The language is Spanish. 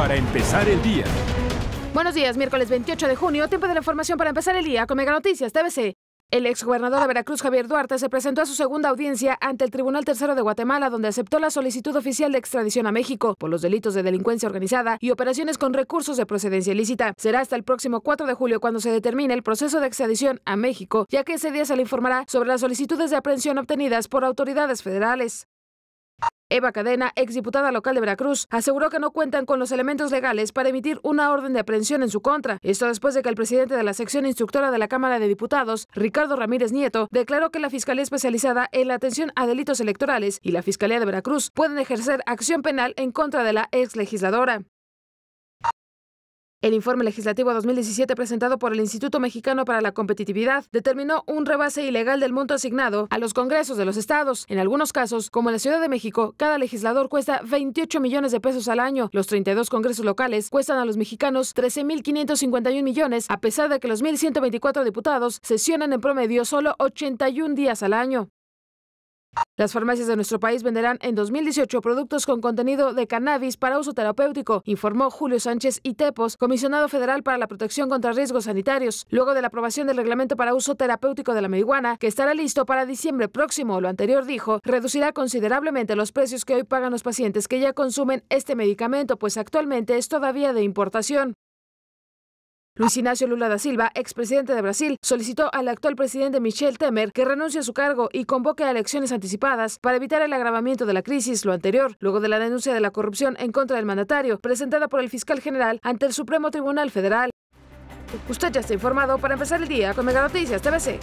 para empezar el día. Buenos días, miércoles 28 de junio, tiempo de la información para empezar el día con Mega Noticias TVC. El exgobernador de Veracruz, Javier Duarte, se presentó a su segunda audiencia ante el Tribunal Tercero de Guatemala, donde aceptó la solicitud oficial de extradición a México por los delitos de delincuencia organizada y operaciones con recursos de procedencia ilícita. Será hasta el próximo 4 de julio cuando se determine el proceso de extradición a México, ya que ese día se le informará sobre las solicitudes de aprehensión obtenidas por autoridades federales. Eva Cadena, exdiputada local de Veracruz, aseguró que no cuentan con los elementos legales para emitir una orden de aprehensión en su contra. Esto después de que el presidente de la sección instructora de la Cámara de Diputados, Ricardo Ramírez Nieto, declaró que la Fiscalía Especializada en la Atención a Delitos Electorales y la Fiscalía de Veracruz pueden ejercer acción penal en contra de la exlegisladora. El informe legislativo 2017 presentado por el Instituto Mexicano para la Competitividad determinó un rebase ilegal del monto asignado a los congresos de los estados. En algunos casos, como en la Ciudad de México, cada legislador cuesta 28 millones de pesos al año. Los 32 congresos locales cuestan a los mexicanos 13.551 millones, a pesar de que los 1.124 diputados sesionan en promedio solo 81 días al año. Las farmacias de nuestro país venderán en 2018 productos con contenido de cannabis para uso terapéutico, informó Julio Sánchez Itepos, comisionado federal para la protección contra riesgos sanitarios, luego de la aprobación del reglamento para uso terapéutico de la marihuana, que estará listo para diciembre próximo. Lo anterior dijo, reducirá considerablemente los precios que hoy pagan los pacientes que ya consumen este medicamento, pues actualmente es todavía de importación. Luis Ignacio Lula da Silva, expresidente de Brasil, solicitó al actual presidente Michel Temer que renuncie a su cargo y convoque a elecciones anticipadas para evitar el agravamiento de la crisis, lo anterior, luego de la denuncia de la corrupción en contra del mandatario, presentada por el fiscal general ante el Supremo Tribunal Federal. Usted ya está informado para empezar el día con Mega Noticias TVC.